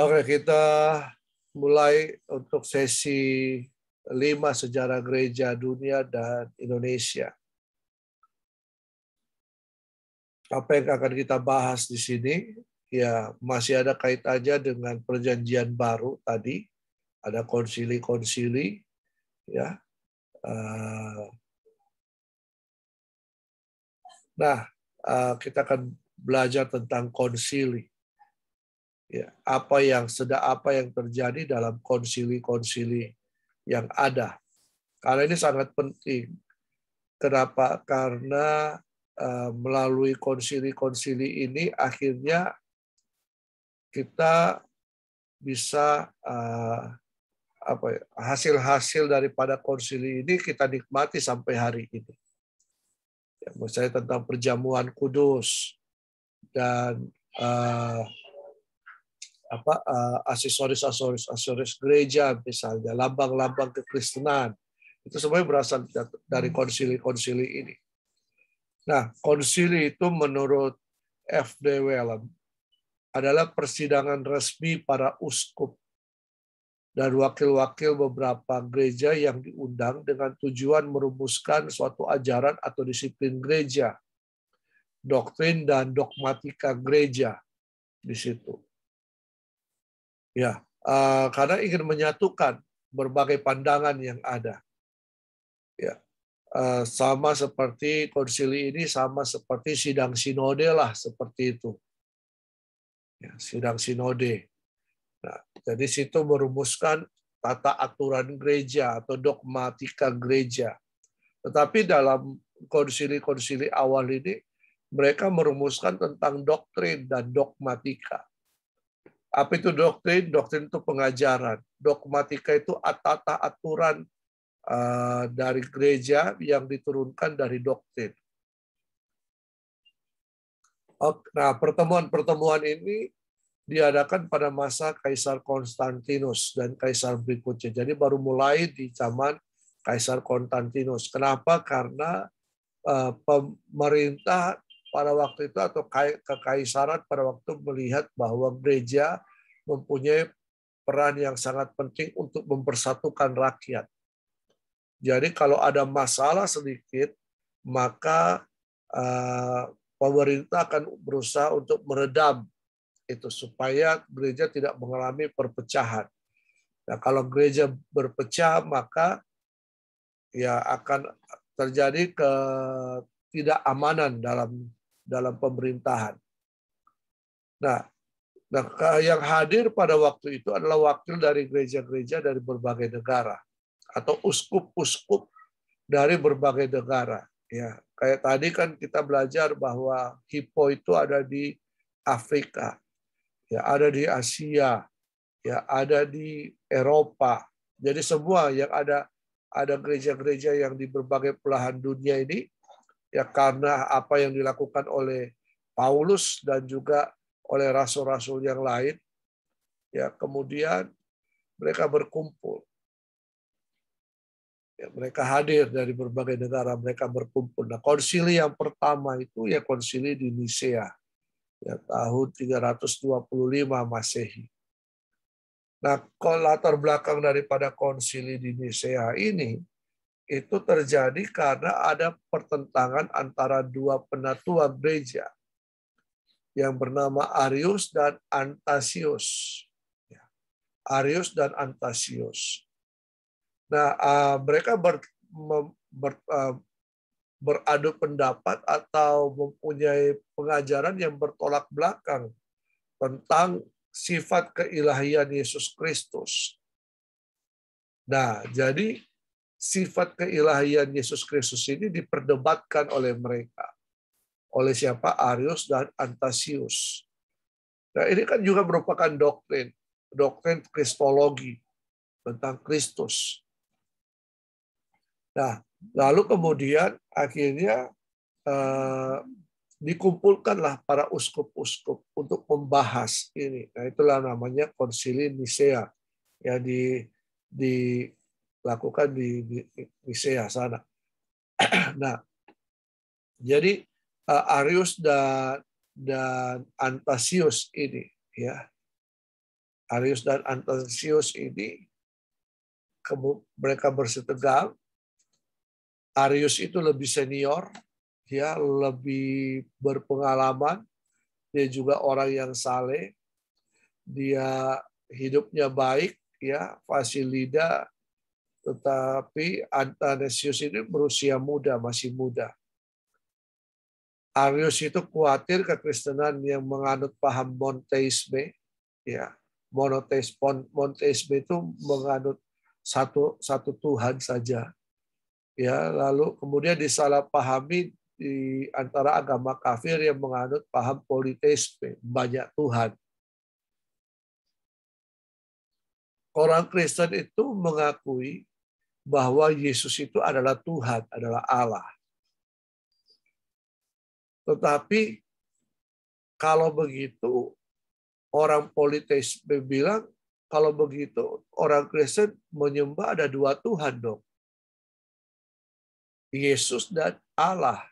Oke, kita mulai untuk sesi lima sejarah gereja dunia dan Indonesia. Apa yang akan kita bahas di sini? Ya, masih ada kait aja dengan perjanjian baru tadi. Ada konsili-konsili, ya. Eh, nah, eh, kita akan belajar tentang konsili ya, apa yang sedang apa yang terjadi dalam konsili-konsili yang ada. Karena ini sangat penting. Kenapa? Karena uh, melalui konsili-konsili ini akhirnya kita bisa uh, apa ya, hasil-hasil daripada konsili ini kita nikmati sampai hari ini. Ya, misalnya tentang perjamuan kudus dan uh, apa uh, aksesoris aksesoris aksesoris gereja misalnya lambang-lambang kekristenan itu semuanya berasal dari hmm. konsili-konsili ini. Nah, konsili itu menurut F.D. Wellem adalah persidangan resmi para uskup dan wakil-wakil beberapa gereja yang diundang dengan tujuan merumuskan suatu ajaran atau disiplin gereja, doktrin dan dogmatika gereja di situ. Ya, uh, karena ingin menyatukan berbagai pandangan yang ada. Ya, uh, sama seperti konsili ini, sama seperti sidang sinode lah seperti itu. Ya, sidang sinode. Nah, jadi situ merumuskan tata aturan gereja atau dogmatika gereja. Tetapi dalam konsili-konsili awal ini, mereka merumuskan tentang doktrin dan dogmatika. Apa itu doktrin? Doktrin itu pengajaran. Dogmatika itu tata aturan eh, dari gereja yang diturunkan dari doktrin. Nah, pertemuan-pertemuan ini diadakan pada masa Kaisar Konstantinus dan Kaisar berikutnya. Jadi baru mulai di zaman Kaisar Konstantinus. Kenapa? Karena eh, pemerintah pada waktu itu atau kekaisaran pada waktu melihat bahwa gereja mempunyai peran yang sangat penting untuk mempersatukan rakyat. Jadi kalau ada masalah sedikit, maka eh, pemerintah akan berusaha untuk meredam itu supaya gereja tidak mengalami perpecahan. Nah, kalau gereja berpecah maka ya akan terjadi ketidakamanan dalam dalam pemerintahan. Nah, nah yang hadir pada waktu itu adalah wakil dari gereja-gereja dari berbagai negara atau uskup-uskup dari berbagai negara. Ya, kayak tadi kan kita belajar bahwa Hippo itu ada di Afrika, ya ada di Asia, ya ada di Eropa. Jadi semua yang ada ada gereja-gereja yang di berbagai belahan dunia ini ya karena apa yang dilakukan oleh Paulus dan juga oleh rasul-rasul yang lain ya kemudian mereka berkumpul ya, mereka hadir dari berbagai negara, mereka berkumpul. Nah, konsili yang pertama itu ya konsili di Nicea ya tahun 325 Masehi. Nah, latar belakang daripada konsili di Nicea ini itu terjadi karena ada pertentangan antara dua penatua gereja yang bernama Arius dan Antasius. Ya. Arius dan Antasius. Nah, eh, mereka ber, ber, eh, beradu pendapat atau mempunyai pengajaran yang bertolak belakang tentang sifat keilahian Yesus Kristus. Nah, jadi sifat keilahian Yesus Kristus ini diperdebatkan oleh mereka. Oleh siapa? Arius dan Antasius. Nah, ini kan juga merupakan doktrin, doktrin kristologi tentang Kristus. Nah, lalu kemudian akhirnya eh, dikumpulkanlah para uskup-uskup untuk membahas ini. Nah, itulah namanya konsili Nicea yang di di lakukan di, di sana. nah, jadi eh, Arius dan dan Antasius ini ya. Arius dan Antasius ini mereka bersetegang. Arius itu lebih senior, ya lebih berpengalaman. Dia juga orang yang saleh. Dia hidupnya baik, ya Fasilida tetapi Antanesius ini berusia muda, masih muda. Arius itu khawatir kekristenan yang menganut paham monteisme, ya monoteis, monteisme itu menganut satu satu Tuhan saja, ya lalu kemudian disalahpahami di antara agama kafir yang menganut paham politeisme banyak Tuhan. Orang Kristen itu mengakui bahwa Yesus itu adalah Tuhan, adalah Allah. Tetapi kalau begitu orang politis bilang kalau begitu orang Kristen menyembah ada dua Tuhan dong. Yesus dan Allah.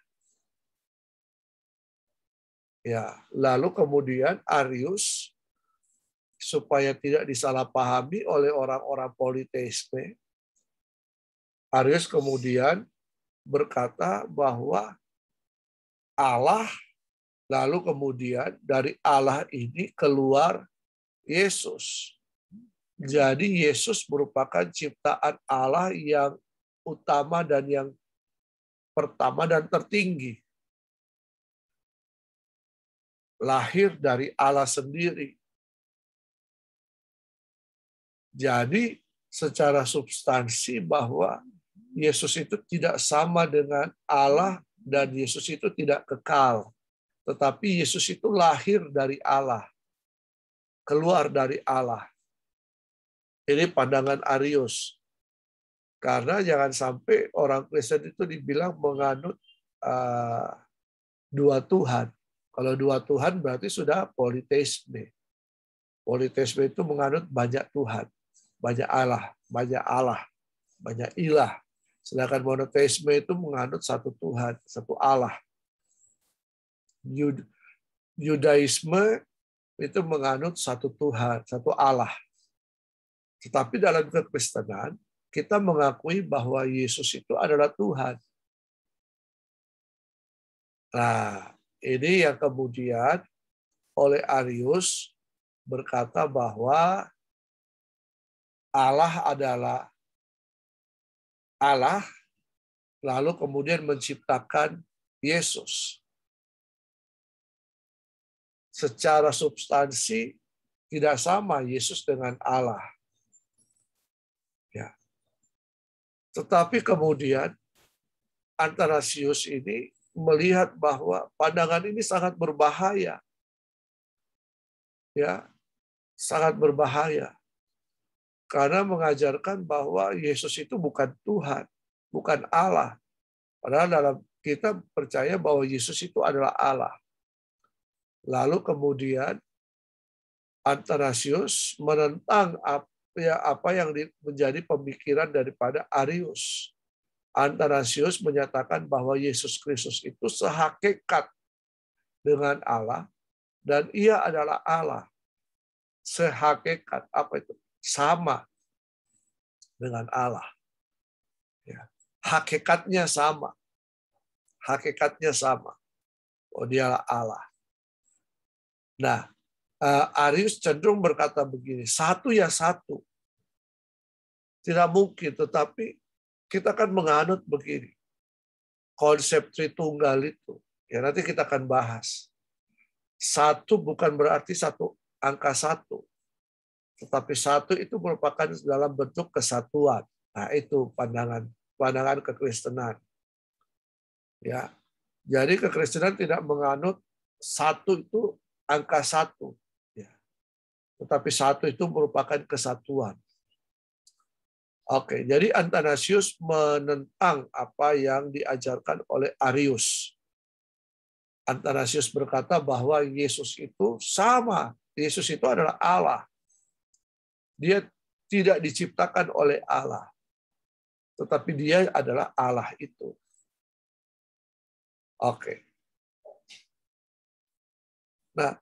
Ya, lalu kemudian Arius supaya tidak disalahpahami oleh orang-orang politeisme Arius kemudian berkata bahwa Allah lalu kemudian dari Allah ini keluar Yesus. Jadi Yesus merupakan ciptaan Allah yang utama dan yang pertama dan tertinggi. Lahir dari Allah sendiri. Jadi secara substansi bahwa Yesus itu tidak sama dengan Allah dan Yesus itu tidak kekal. Tetapi Yesus itu lahir dari Allah. Keluar dari Allah. Ini pandangan Arius. Karena jangan sampai orang Kristen itu dibilang menganut uh, dua Tuhan. Kalau dua Tuhan berarti sudah politeisme. Politeisme itu menganut banyak Tuhan, banyak Allah, banyak Allah, banyak ilah, Sedangkan monoteisme itu menganut satu Tuhan, satu Allah. Yudaisme itu menganut satu Tuhan, satu Allah. Tetapi dalam kekristenan, kita mengakui bahwa Yesus itu adalah Tuhan. Nah, ini yang kemudian oleh Arius berkata bahwa Allah adalah Allah, lalu kemudian menciptakan Yesus. Secara substansi tidak sama Yesus dengan Allah. Ya. Tetapi kemudian antara Sius ini melihat bahwa pandangan ini sangat berbahaya. Ya, sangat berbahaya. Karena mengajarkan bahwa Yesus itu bukan Tuhan, bukan Allah. Padahal dalam kita percaya bahwa Yesus itu adalah Allah. Lalu kemudian Antanasius menentang apa, ya, yang menjadi pemikiran daripada Arius. Antanasius menyatakan bahwa Yesus Kristus itu sehakikat dengan Allah dan ia adalah Allah. Sehakikat apa itu? sama dengan Allah. Ya. Hakikatnya sama. Hakikatnya sama. Oh dialah Allah. Nah, eh, Arius cenderung berkata begini, satu ya satu. Tidak mungkin, tetapi kita akan menganut begini. Konsep Tritunggal itu. Ya nanti kita akan bahas. Satu bukan berarti satu angka satu. Tetapi satu itu merupakan dalam bentuk kesatuan. Nah, itu pandangan pandangan kekristenan. Ya. Jadi kekristenan tidak menganut satu itu angka satu. Ya. Tetapi satu itu merupakan kesatuan. Oke, jadi Antanasius menentang apa yang diajarkan oleh Arius. Antanasius berkata bahwa Yesus itu sama. Yesus itu adalah Allah. Dia tidak diciptakan oleh Allah, tetapi dia adalah Allah itu. Oke. Nah,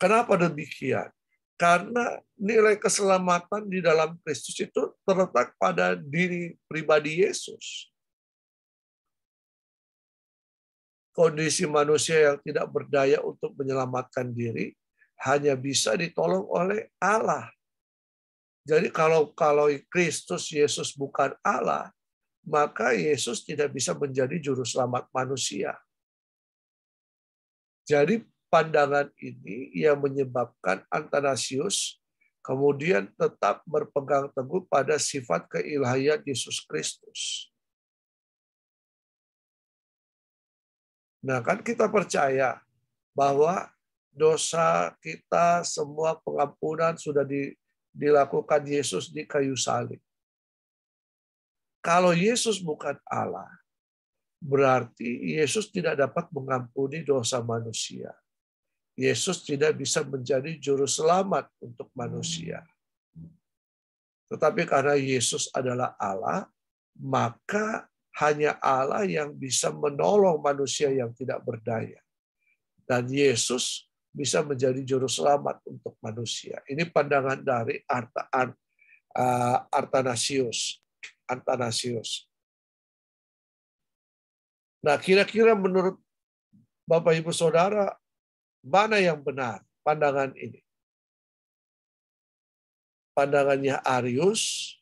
kenapa demikian? Karena nilai keselamatan di dalam Kristus itu terletak pada diri pribadi Yesus. Kondisi manusia yang tidak berdaya untuk menyelamatkan diri hanya bisa ditolong oleh Allah. Jadi kalau kalau Kristus Yesus bukan Allah, maka Yesus tidak bisa menjadi juru selamat manusia. Jadi pandangan ini yang menyebabkan Antanasius kemudian tetap berpegang teguh pada sifat keilahian Yesus Kristus. Nah, kan kita percaya bahwa dosa kita semua pengampunan sudah di dilakukan Yesus di kayu salib. Kalau Yesus bukan Allah, berarti Yesus tidak dapat mengampuni dosa manusia. Yesus tidak bisa menjadi juru selamat untuk manusia. Tetapi karena Yesus adalah Allah, maka hanya Allah yang bisa menolong manusia yang tidak berdaya. Dan Yesus bisa menjadi juru selamat untuk manusia. Ini pandangan dari Arta, eh, Artanasius. Artanasius. Nah, kira-kira menurut Bapak Ibu Saudara, mana yang benar pandangan ini? Pandangannya Arius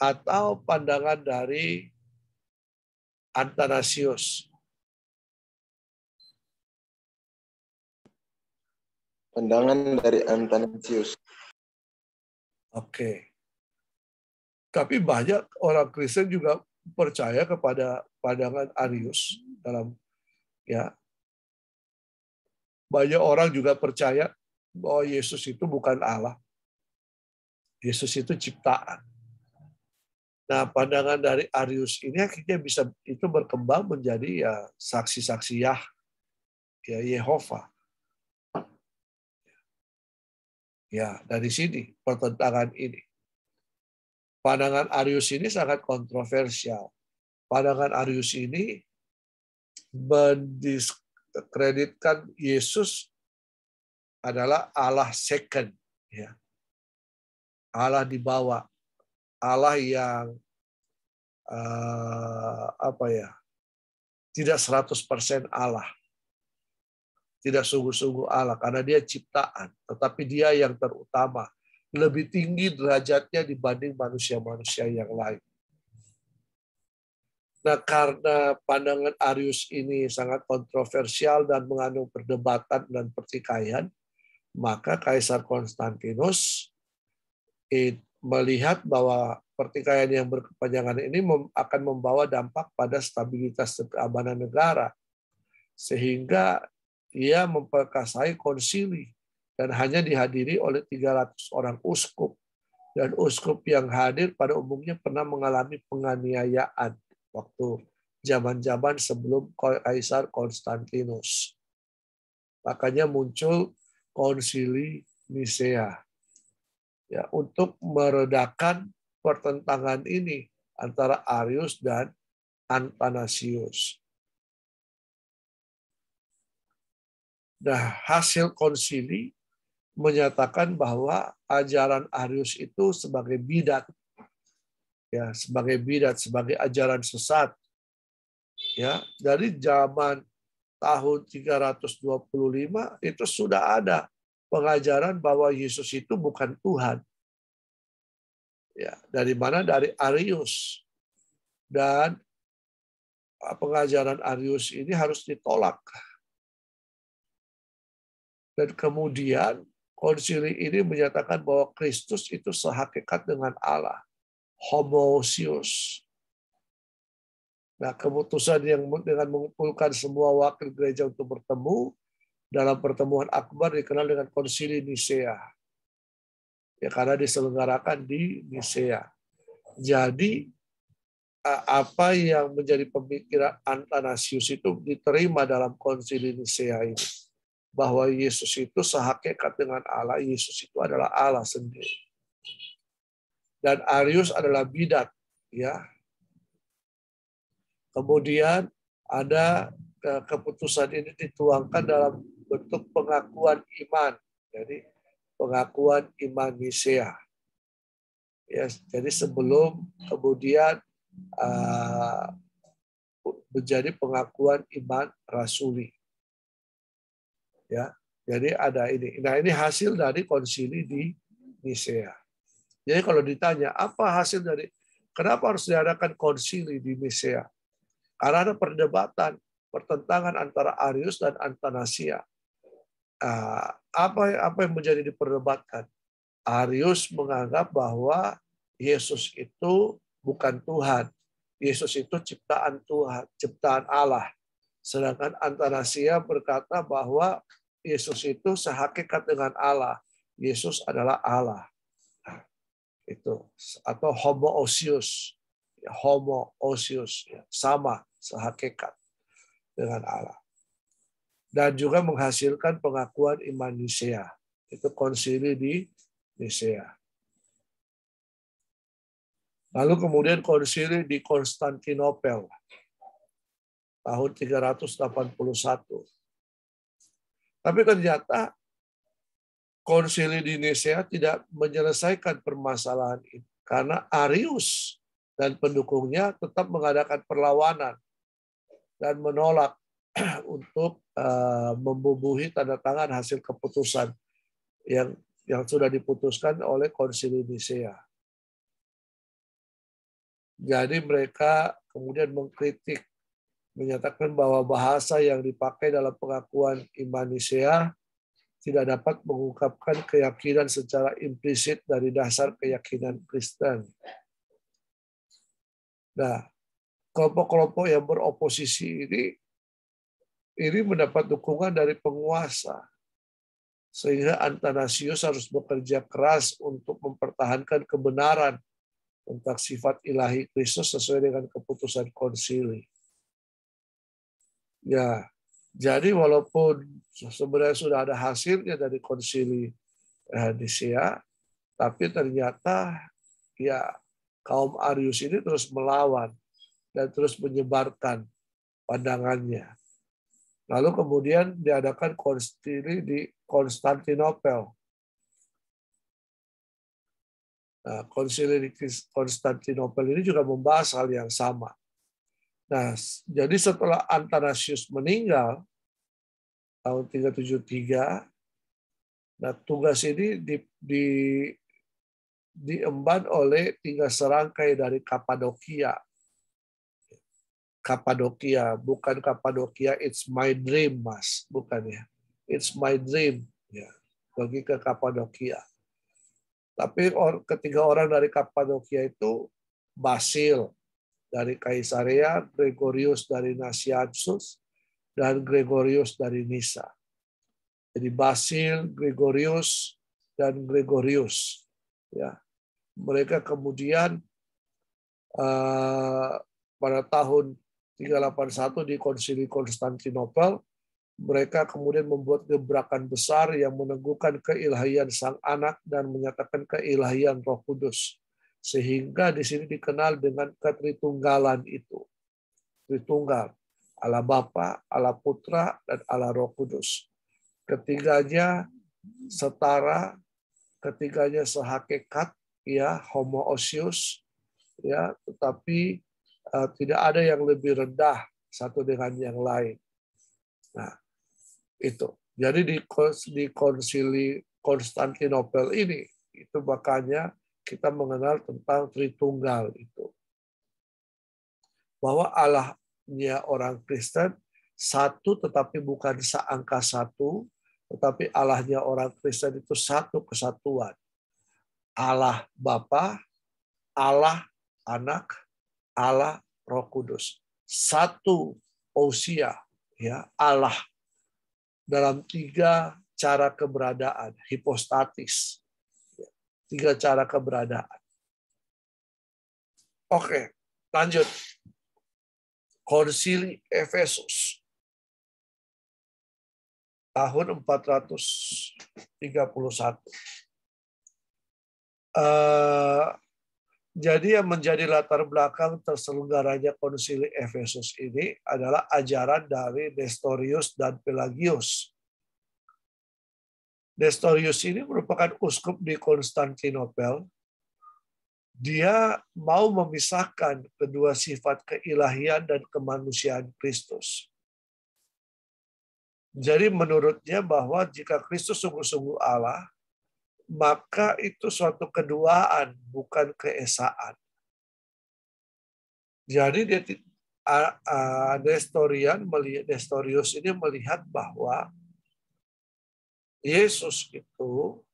atau pandangan dari Antanasius Pandangan dari Antanasius. Oke. Tapi banyak orang Kristen juga percaya kepada pandangan Arius dalam ya banyak orang juga percaya bahwa Yesus itu bukan Allah. Yesus itu ciptaan. Nah, pandangan dari Arius ini akhirnya bisa itu berkembang menjadi ya saksi-saksi Yah, ya Yehova. Ya, dari sini pertentangan ini. Pandangan Arius ini sangat kontroversial. Pandangan Arius ini mendiskreditkan Yesus adalah Allah second, ya. Allah di bawah, Allah yang uh, apa ya? Tidak 100% Allah tidak sungguh-sungguh Allah karena dia ciptaan, tetapi dia yang terutama, lebih tinggi derajatnya dibanding manusia-manusia yang lain. Nah, karena pandangan Arius ini sangat kontroversial dan mengandung perdebatan dan pertikaian, maka Kaisar Konstantinus melihat bahwa pertikaian yang berkepanjangan ini akan membawa dampak pada stabilitas keamanan negara. Sehingga ia memperkasai konsili dan hanya dihadiri oleh 300 orang uskup. Dan uskup yang hadir pada umumnya pernah mengalami penganiayaan waktu zaman-zaman sebelum Kaisar Konstantinus. Makanya muncul konsili Nicea. Ya, untuk meredakan pertentangan ini antara Arius dan Antanasius. Nah, hasil konsili menyatakan bahwa ajaran Arius itu sebagai bidat. Ya, sebagai bidat, sebagai ajaran sesat. Ya, dari zaman tahun 325 itu sudah ada pengajaran bahwa Yesus itu bukan Tuhan. Ya, dari mana? Dari Arius. Dan uh, pengajaran Arius ini harus ditolak dan kemudian konsili ini menyatakan bahwa Kristus itu sehakikat dengan Allah. Homoousios. Nah, keputusan yang dengan mengumpulkan semua wakil gereja untuk bertemu dalam pertemuan akbar dikenal dengan konsili Nicea, Ya, karena diselenggarakan di Nicea. Jadi, apa yang menjadi pemikiran Antanasius itu diterima dalam konsili Nicea ini bahwa Yesus itu sehakikat dengan Allah, Yesus itu adalah Allah sendiri. Dan Arius adalah bidat, ya. Kemudian ada eh, keputusan ini dituangkan dalam bentuk pengakuan iman. Jadi pengakuan iman Nisea. Ya, jadi sebelum kemudian uh, menjadi pengakuan iman rasuli. Ya, jadi ada ini. Nah ini hasil dari konsili di Nicea. Jadi kalau ditanya apa hasil dari kenapa harus diadakan konsili di Nicea? Karena ada perdebatan, pertentangan antara Arius dan Antanasia. Ah, apa apa yang menjadi diperdebatkan? Arius menganggap bahwa Yesus itu bukan Tuhan. Yesus itu ciptaan Tuhan, ciptaan Allah. Sedangkan Antanasia berkata bahwa Yesus itu sehakikat dengan Allah. Yesus adalah Allah. Nah, itu atau homo osius. Ya, homo ya, sama sehakikat dengan Allah. Dan juga menghasilkan pengakuan iman Nisea. Itu konsili di Nisea. Lalu kemudian konsili di Konstantinopel tahun 381 tapi ternyata konsili di Indonesia tidak menyelesaikan permasalahan ini. Karena Arius dan pendukungnya tetap mengadakan perlawanan dan menolak untuk eh, membubuhi tanda tangan hasil keputusan yang yang sudah diputuskan oleh konsili Nicea. Jadi mereka kemudian mengkritik menyatakan bahwa bahasa yang dipakai dalam pengakuan iman Immanusia tidak dapat mengungkapkan keyakinan secara implisit dari dasar keyakinan Kristen. Nah, kelompok-kelompok yang beroposisi ini ini mendapat dukungan dari penguasa. Sehingga Antanasius harus bekerja keras untuk mempertahankan kebenaran tentang sifat ilahi Kristus sesuai dengan keputusan konsili. Ya, jadi walaupun sebenarnya sudah ada hasilnya dari konsili eh, Sia, tapi ternyata ya kaum Arius ini terus melawan dan terus menyebarkan pandangannya. Lalu kemudian diadakan konsili di Konstantinopel. Nah, konsili di Konstantinopel ini juga membahas hal yang sama. Nah, jadi setelah Antanasius meninggal tahun 373, nah tugas ini di, di, diemban oleh tiga serangkai dari Kapadokia. Kapadokia, bukan Kapadokia, it's my dream, Mas, bukan ya. It's my dream, ya. Bagi ke Kapadokia. Tapi ketiga orang dari Kapadokia itu Basil, dari Kaisarea, Gregorius dari Nasiansus, dan Gregorius dari Nisa. Jadi Basil, Gregorius, dan Gregorius. Ya, mereka kemudian uh, pada tahun 381 di Konsili Konstantinopel, mereka kemudian membuat gebrakan besar yang meneguhkan keilahian sang anak dan menyatakan keilahian roh kudus. Sehingga di sini dikenal dengan ketritunggalan itu. Tritunggal, ala Bapa, ala Putra, dan ala Roh Kudus. Ketiganya setara, ketiganya sehakikat, ya homoosius, ya tetapi uh, tidak ada yang lebih rendah satu dengan yang lain. Nah, itu. Jadi di, di konsili Konstantinopel ini, itu makanya kita mengenal tentang Tritunggal itu. Bahwa Allahnya orang Kristen satu tetapi bukan seangka satu, tetapi Allahnya orang Kristen itu satu kesatuan. Allah Bapa, Allah Anak, Allah Roh Kudus. Satu usia ya Allah dalam tiga cara keberadaan hipostatis tiga cara keberadaan. Oke, lanjut. Konsili Efesus tahun 431. Uh, eh, jadi yang menjadi latar belakang terselenggaranya konsili Efesus ini adalah ajaran dari Nestorius dan Pelagius Nestorius ini merupakan uskup di Konstantinopel. Dia mau memisahkan kedua sifat keilahian dan kemanusiaan Kristus. Jadi menurutnya bahwa jika Kristus sungguh-sungguh Allah, maka itu suatu keduaan, bukan keesaan. Jadi dia Nestorian Nestorius ini melihat bahwa Yesus itu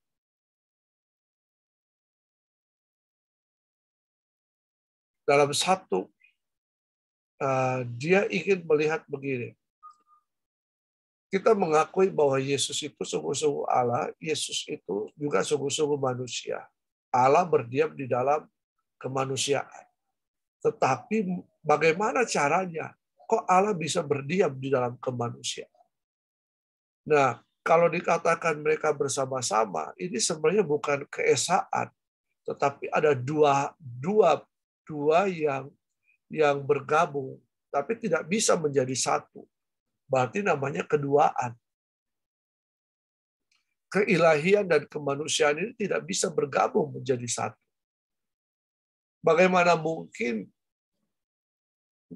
dalam satu eh, dia ingin melihat begini. Kita mengakui bahwa Yesus itu sungguh-sungguh Allah, Yesus itu juga sungguh-sungguh manusia. Allah berdiam di dalam kemanusiaan. Tetapi bagaimana caranya? Kok Allah bisa berdiam di dalam kemanusiaan? Nah, kalau dikatakan mereka bersama-sama, ini sebenarnya bukan keesaan, tetapi ada dua dua dua yang yang bergabung, tapi tidak bisa menjadi satu. Berarti namanya keduaan. Keilahian dan kemanusiaan ini tidak bisa bergabung menjadi satu. Bagaimana mungkin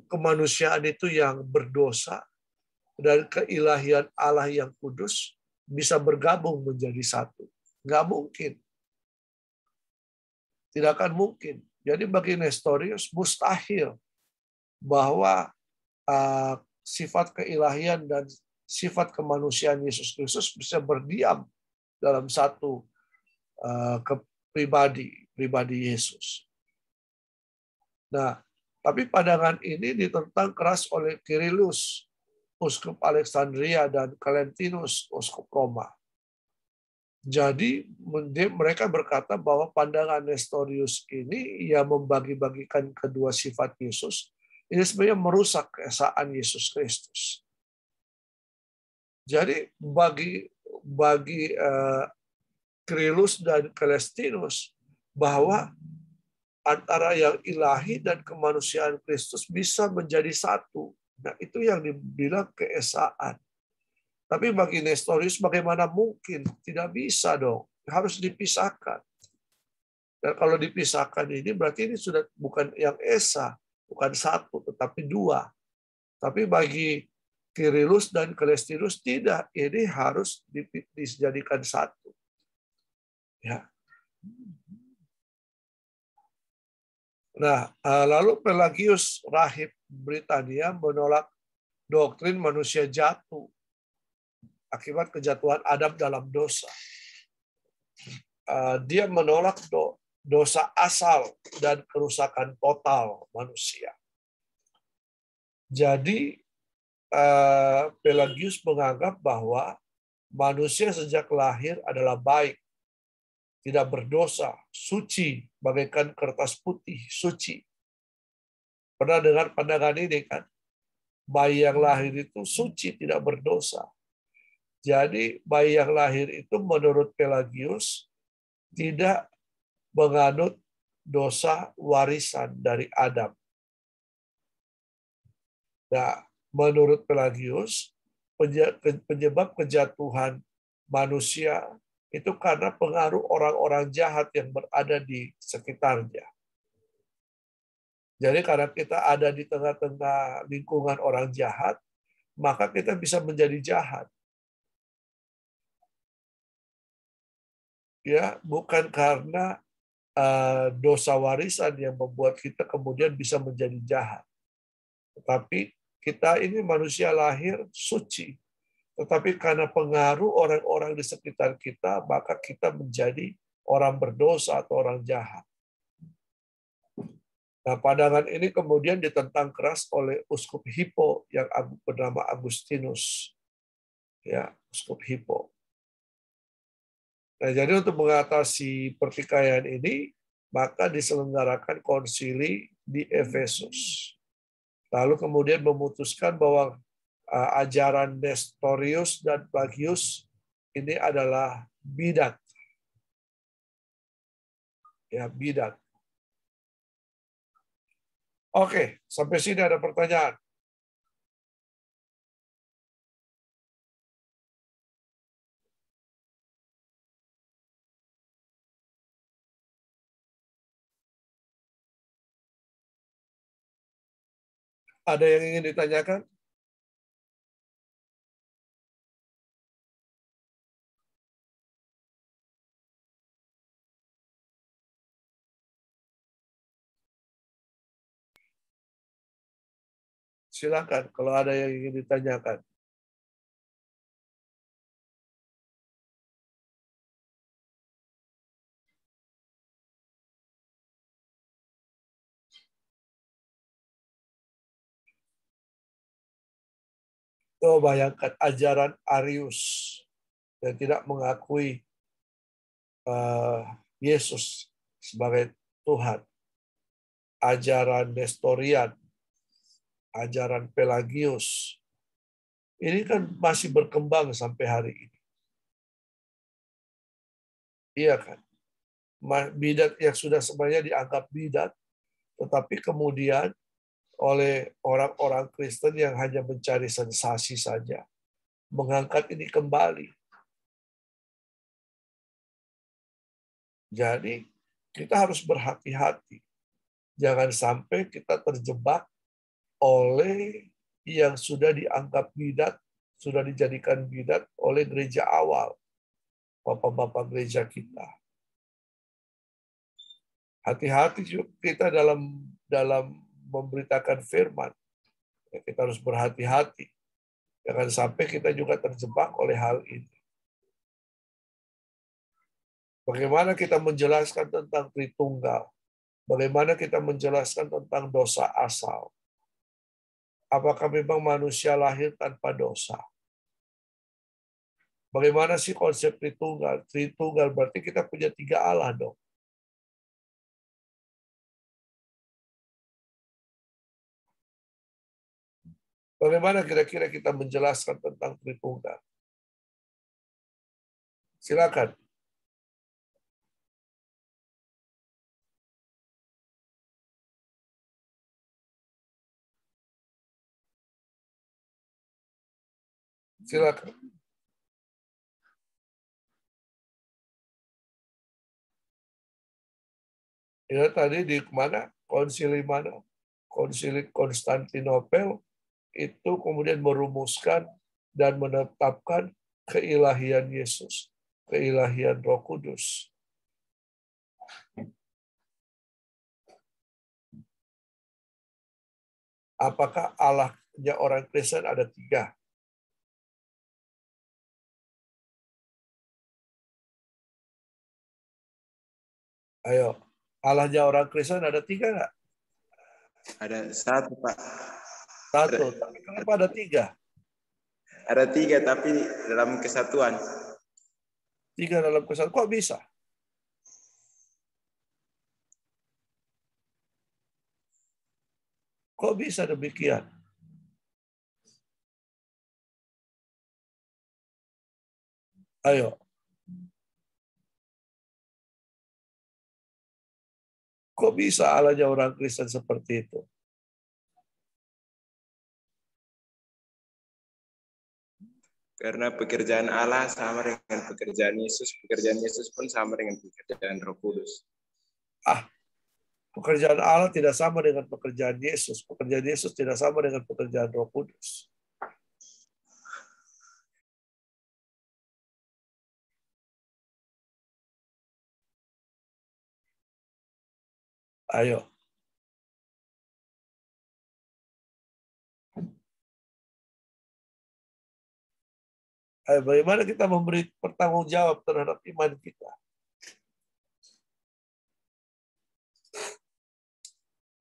kemanusiaan itu yang berdosa dan keilahian Allah yang kudus bisa bergabung menjadi satu. Nggak mungkin. Tidak akan mungkin. Jadi bagi Nestorius mustahil bahwa uh, sifat keilahian dan sifat kemanusiaan Yesus Kristus bisa berdiam dalam satu uh, ke pribadi pribadi Yesus. Nah, tapi pandangan ini ditentang keras oleh Kirilus Uskup Alexandria dan Kalentinus, Uskup Roma. Jadi mereka berkata bahwa pandangan Nestorius ini yang membagi-bagikan kedua sifat Yesus, ini sebenarnya merusak keesaan Yesus Kristus. Jadi bagi bagi uh, eh, Krilus dan Celestinus bahwa antara yang ilahi dan kemanusiaan Kristus bisa menjadi satu. Nah, itu yang dibilang keesaan. Tapi bagi Nestorius bagaimana mungkin? Tidak bisa dong. Harus dipisahkan. Dan kalau dipisahkan ini berarti ini sudah bukan yang esa, bukan satu, tetapi dua. Tapi bagi Kirilus dan Kelestirus tidak, ini harus dijadikan satu. Ya. Nah, eh, lalu Pelagius Rahib Britania menolak doktrin manusia jatuh akibat kejatuhan Adam dalam dosa. Uh, dia menolak dosa asal dan kerusakan total manusia. Jadi uh, Pelagius menganggap bahwa manusia sejak lahir adalah baik, tidak berdosa, suci, bagaikan kertas putih, suci. Pernah dengar pandangan ini kan? Bayi yang lahir itu suci, tidak berdosa. Jadi bayi yang lahir itu menurut Pelagius tidak menganut dosa warisan dari Adam. Nah, menurut Pelagius, penyebab kejatuhan manusia itu karena pengaruh orang-orang jahat yang berada di sekitarnya. Jadi karena kita ada di tengah-tengah lingkungan orang jahat, maka kita bisa menjadi jahat. Ya, bukan karena eh, dosa warisan yang membuat kita kemudian bisa menjadi jahat. Tetapi kita ini manusia lahir suci. Tetapi karena pengaruh orang-orang di sekitar kita, maka kita menjadi orang berdosa atau orang jahat. Nah, pandangan ini kemudian ditentang keras oleh Uskup Hippo yang bernama Agustinus. Ya, Uskup Hippo. Nah, jadi untuk mengatasi pertikaian ini, maka diselenggarakan konsili di Efesus. Lalu kemudian memutuskan bahwa eh, ajaran Nestorius dan Plagius ini adalah bidat. Ya, bidat Oke, sampai sini ada pertanyaan. Ada yang ingin ditanyakan? silakan kalau ada yang ingin ditanyakan. oh, bayangkan ajaran Arius yang tidak mengakui uh, Yesus sebagai Tuhan. Ajaran Nestorian ajaran Pelagius. Ini kan masih berkembang sampai hari ini. Iya kan? Bidat yang sudah semuanya dianggap bidat, tetapi kemudian oleh orang-orang Kristen yang hanya mencari sensasi saja. Mengangkat ini kembali. Jadi kita harus berhati-hati. Jangan sampai kita terjebak oleh yang sudah dianggap bidat, sudah dijadikan bidat oleh gereja awal, bapak-bapak gereja kita. Hati-hati kita dalam dalam memberitakan firman. Ya, kita harus berhati-hati. Jangan sampai kita juga terjebak oleh hal ini. Bagaimana kita menjelaskan tentang Tritunggal? Bagaimana kita menjelaskan tentang dosa asal? Apakah memang manusia lahir tanpa dosa? Bagaimana sih konsep Tritunggal? Tritunggal berarti kita punya tiga Allah dong. Bagaimana kira-kira kita menjelaskan tentang Tritunggal? Silakan. Silakan. Ya tadi di mana? Konsili mana? Konsili Konstantinopel itu kemudian merumuskan dan menetapkan keilahian Yesus, keilahian Roh Kudus. Apakah Allahnya orang Kristen ada tiga? Ayo, Allahnya orang Kristen ada tiga nggak? Ada satu Pak. Satu. tapi kenapa ada tiga? Ada tiga tapi dalam kesatuan. Tiga dalam kesatuan. Kok bisa? Kok bisa demikian? Ayo, Kok bisa alanya orang Kristen seperti itu? Karena pekerjaan Allah sama dengan pekerjaan Yesus, pekerjaan Yesus pun sama dengan pekerjaan Roh Kudus. Ah, pekerjaan Allah tidak sama dengan pekerjaan Yesus, pekerjaan Yesus tidak sama dengan pekerjaan Roh Kudus. Ayo. Ayo, bagaimana kita memberi pertanggung jawab terhadap iman kita?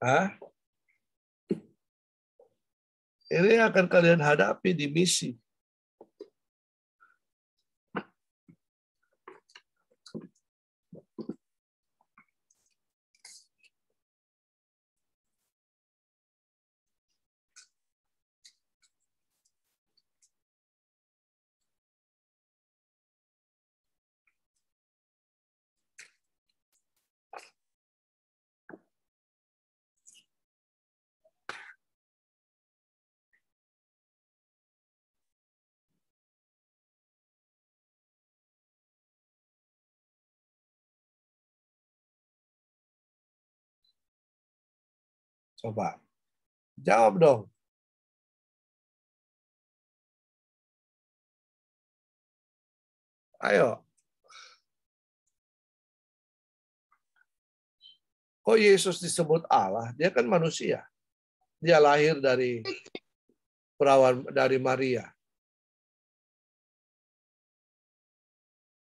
Hah? Ini akan kalian hadapi di misi. Coba. Jawab dong. Ayo. Kok Yesus disebut Allah? Dia kan manusia. Dia lahir dari perawan dari Maria.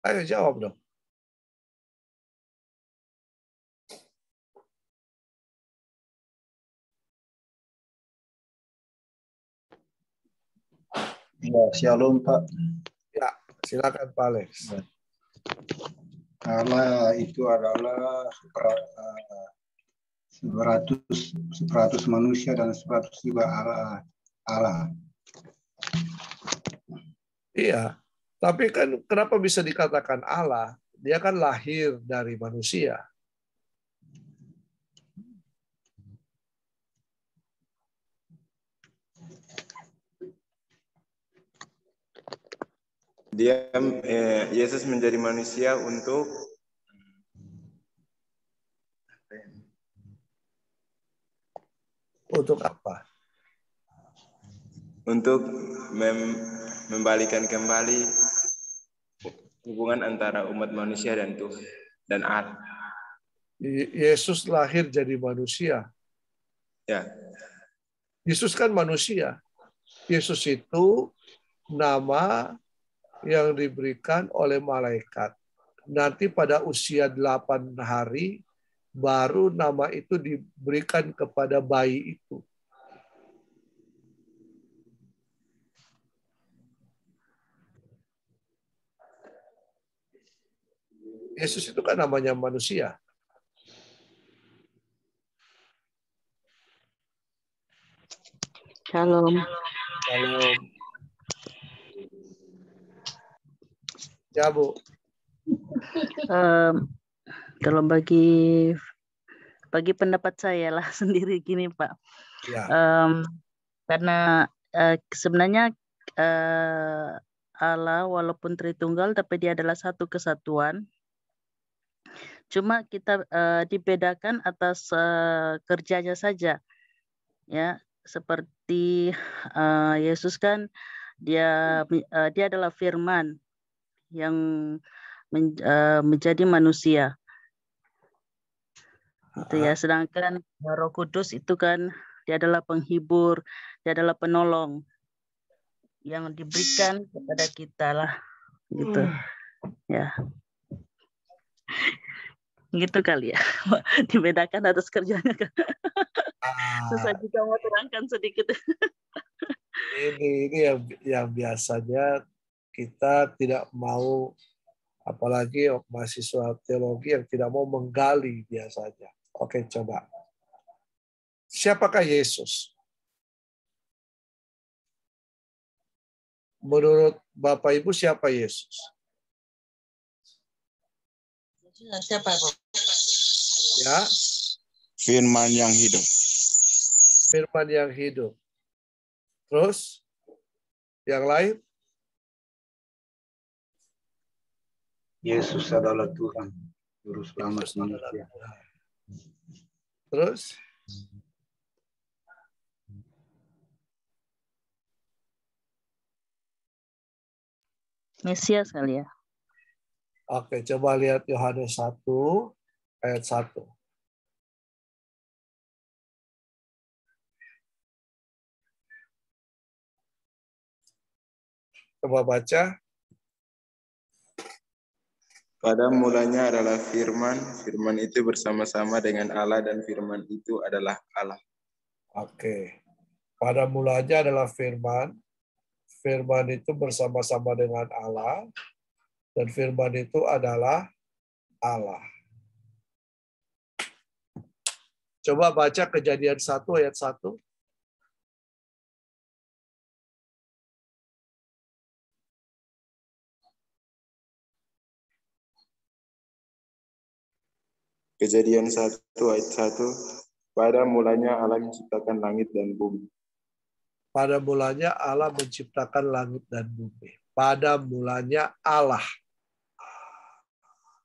Ayo jawab dong. Ya, shalom Pak. Ya, silakan Pak Alex. Ya. Karena itu adalah eh, seratus 100, 100 manusia dan 100 juga Allah. Allah. Iya, tapi kan kenapa bisa dikatakan Allah? Dia kan lahir dari manusia. dia eh, Yesus menjadi manusia untuk untuk apa? Untuk mem membalikan kembali hubungan antara umat manusia dan Tuhan dan Allah. Yesus lahir jadi manusia. Ya. Yesus kan manusia. Yesus itu nama yang diberikan oleh malaikat. Nanti pada usia delapan hari, baru nama itu diberikan kepada bayi itu. Yesus itu kan namanya manusia. Shalom. Shalom. Ya, Bu. Um, kalau bagi bagi pendapat saya lah sendiri gini, Pak. Ya. Um, karena uh, sebenarnya uh, eh, Allah walaupun Tritunggal tapi dia adalah satu kesatuan. Cuma kita uh, dibedakan atas uh, kerjanya saja. Ya, seperti uh, Yesus kan dia uh, dia adalah firman yang men, uh, menjadi manusia. Itu ya. Ah. Sedangkan Roh Kudus itu kan dia adalah penghibur, dia adalah penolong yang diberikan kepada kita lah gitu hmm. ya gitu kali ya dibedakan atas kerjanya Ah. susah juga mau terangkan sedikit ini ini yang yang biasanya kita tidak mau apalagi mahasiswa teologi yang tidak mau menggali biasanya. Oke, coba. Siapakah Yesus? Menurut Bapak Ibu siapa Yesus? Siapa Ya. Firman yang hidup. Firman yang hidup. Terus yang lain? Yesus adalah Tuhan, Juru Selamat manusia. Terus? Mesias kali ya. Oke, coba lihat Yohanes 1 ayat 1. Coba baca. Pada mulanya adalah firman, firman itu bersama-sama dengan Allah dan firman itu adalah Allah. Oke. Pada mulanya adalah firman, firman itu bersama-sama dengan Allah dan firman itu adalah Allah. Coba baca kejadian 1 ayat 1. Kejadian satu ayat 1, pada mulanya Allah menciptakan langit dan bumi. Pada mulanya Allah menciptakan langit dan bumi. Pada mulanya Allah.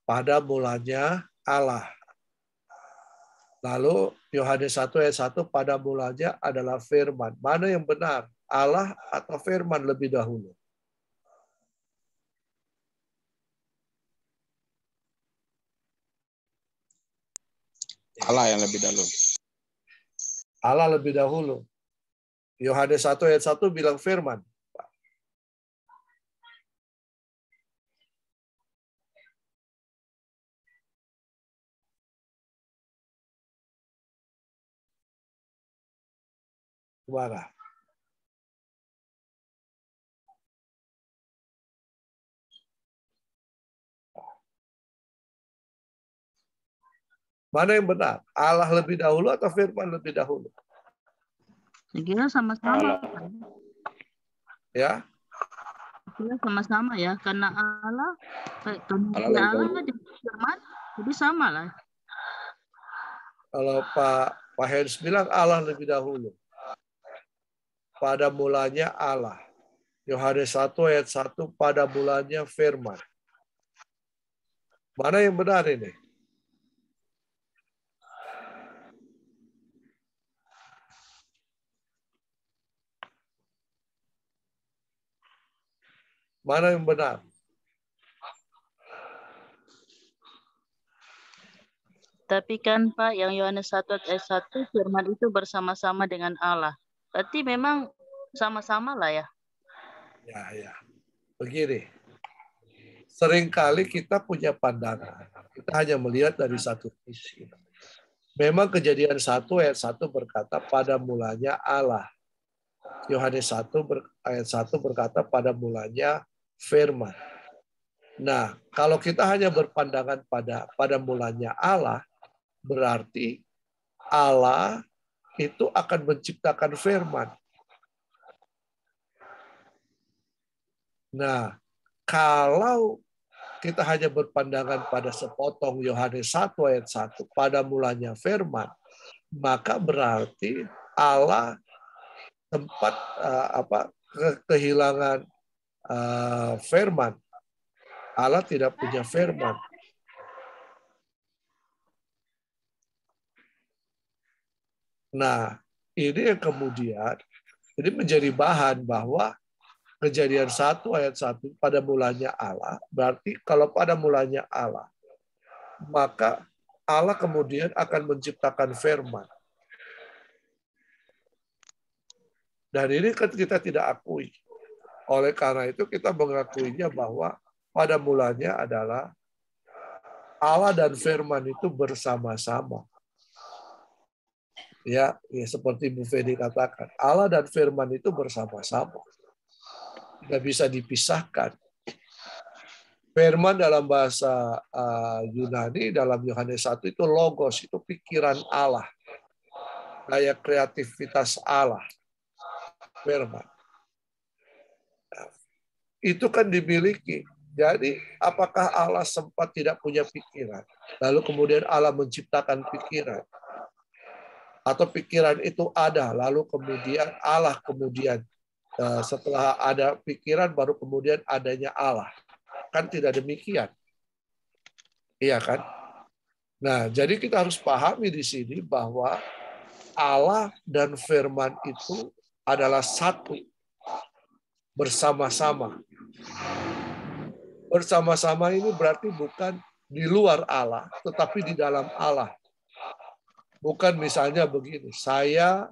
Pada mulanya Allah. Lalu Yohanes 1 ayat 1 pada mulanya adalah firman. Mana yang benar? Allah atau firman lebih dahulu? Allah yang lebih dahulu. Allah lebih dahulu. Yohanes 1 ayat 1 bilang firman. Kemana? Mana yang benar? Allah lebih dahulu atau firman lebih dahulu? Saya sama-sama. Ya. Saya sama-sama ya, karena Allah eh, karena Allah, Allah di firman, jadi sama lah. Kalau Pak Pak Hens bilang Allah lebih dahulu. Pada mulanya Allah. Yohanes 1 ayat 1 pada mulanya firman. Mana yang benar ini? Mana yang benar? Tapi kan Pak, yang Yohanes 1 ayat 1, firman itu bersama-sama dengan Allah. Berarti memang sama-sama lah ya? Ya, ya. Begini, seringkali kita punya pandangan. Kita hanya melihat dari satu sisi. Memang kejadian satu ayat satu berkata pada mulanya Allah. Yohanes 1 ayat 1 berkata pada mulanya firman. Nah, kalau kita hanya berpandangan pada pada mulanya Allah, berarti Allah itu akan menciptakan firman. Nah, kalau kita hanya berpandangan pada sepotong Yohanes 1 ayat 1, pada mulanya firman, maka berarti Allah tempat eh, apa kehilangan uh, firman. Allah tidak punya firman. Nah, ini yang kemudian ini menjadi bahan bahwa kejadian satu ayat satu pada mulanya Allah, berarti kalau pada mulanya Allah, maka Allah kemudian akan menciptakan firman. Dan ini kan kita tidak akui. Oleh karena itu kita mengakuinya bahwa pada mulanya adalah Allah dan firman itu bersama-sama. Ya, ya seperti Bu Fedi katakan, Allah dan firman itu bersama-sama. Tidak bisa dipisahkan. Firman dalam bahasa uh, Yunani dalam Yohanes 1 itu logos, itu pikiran Allah. kayak kreativitas Allah. Firman itu kan dimiliki. Jadi apakah Allah sempat tidak punya pikiran? Lalu kemudian Allah menciptakan pikiran. Atau pikiran itu ada, lalu kemudian Allah kemudian eh, setelah ada pikiran baru kemudian adanya Allah. Kan tidak demikian. Iya kan? Nah, jadi kita harus pahami di sini bahwa Allah dan firman itu adalah satu bersama-sama Bersama-sama ini berarti bukan di luar Allah, tetapi di dalam Allah. Bukan misalnya begini, saya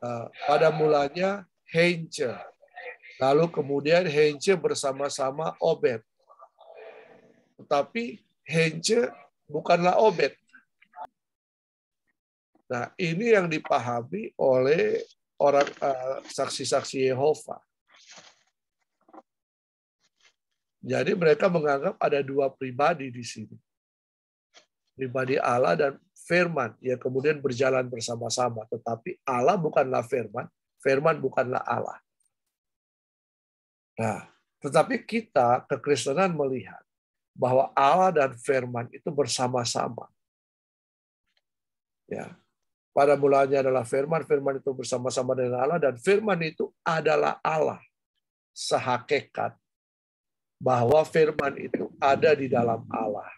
eh, pada mulanya Hence, lalu kemudian Hence bersama-sama Obed. Tetapi Hence bukanlah Obed. Nah, ini yang dipahami oleh orang eh, saksi-saksi Yehova. Jadi mereka menganggap ada dua pribadi di sini. Pribadi Allah dan firman yang kemudian berjalan bersama-sama. Tetapi Allah bukanlah firman, firman bukanlah Allah. Nah, tetapi kita kekristenan melihat bahwa Allah dan firman itu bersama-sama. Ya. Pada mulanya adalah firman, firman itu bersama-sama dengan Allah dan firman itu adalah Allah sehakikat bahwa firman itu ada di dalam Allah.